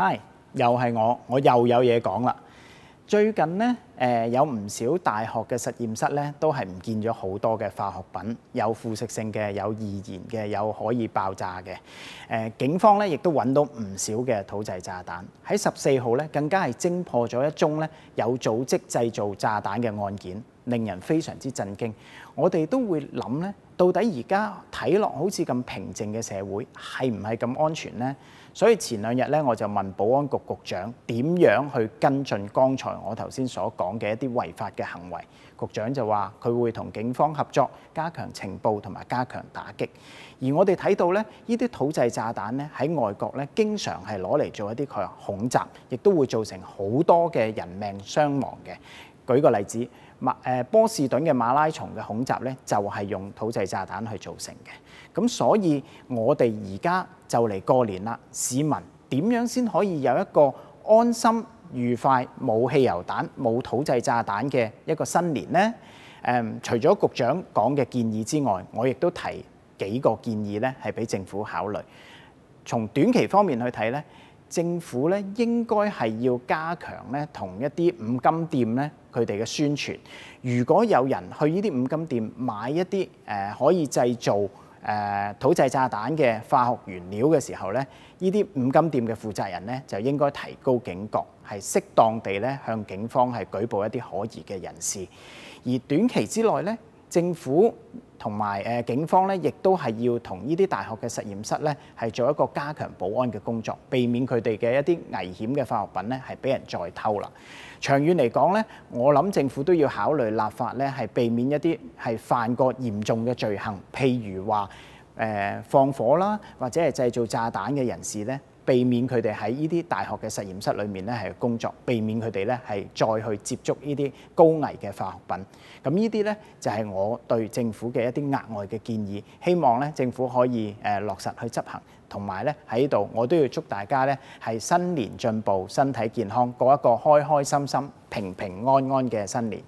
嗨，又係我，我又有嘢講啦。最近呢，誒有唔少大學嘅實驗室咧，都係唔見咗好多嘅化學品，有腐蝕性嘅，有易燃嘅，有可以爆炸嘅。誒警方咧亦都揾到唔少嘅土製炸彈。喺十四號咧，更加係偵破咗一宗咧有組織製造炸彈嘅案件。令人非常之震驚，我哋都會諗咧，到底而家睇落好似咁平靜嘅社會係唔係咁安全呢？所以前兩日咧，我就問保安局局長點樣去跟進剛才我頭先所講嘅一啲違法嘅行為。局長就話佢會同警方合作，加強情報同埋加強打擊。而我哋睇到咧，呢啲土製炸彈咧喺外國咧，經常係攞嚟做一啲佢恐襲，亦都會造成好多嘅人命傷亡嘅。舉個例子。馬誒波士頓嘅馬拉松嘅恐襲咧，就係用土製炸彈去造成嘅。咁所以我哋而家就嚟過年啦，市民點樣先可以有一個安心愉快、冇汽油彈、冇土製炸彈嘅一個新年呢？誒，除咗局長講嘅建議之外，我亦都提幾個建議咧，係俾政府考慮。從短期方面去睇咧。政府咧應該係要加強咧同一啲五金店咧佢哋嘅宣傳。如果有人去呢啲五金店買一啲誒可以製造誒土製炸彈嘅化學原料嘅時候咧，呢啲五金店嘅負責人咧就應該提高警覺，係適當地咧向警方係舉報一啲可疑嘅人士。而短期之內咧，政府。同埋誒警方咧，亦都係要同呢啲大學嘅實驗室咧，係做一個加強保安嘅工作，避免佢哋嘅一啲危險嘅化學品咧，係俾人再偷啦。長遠嚟講咧，我諗政府都要考慮立法咧，係避免一啲係犯過嚴重嘅罪行，譬如話誒放火啦，或者係製造炸彈嘅人士咧。避免佢哋喺呢啲大學嘅實驗室裏面咧係工作，避免佢哋咧係再去接觸呢啲高危嘅化學品。咁呢啲咧就係我對政府嘅一啲額外嘅建議，希望咧政府可以誒落實去執行，同埋咧喺度我都要祝大家咧係新年進步，身體健康，過一個開開心心、平平安安嘅新年。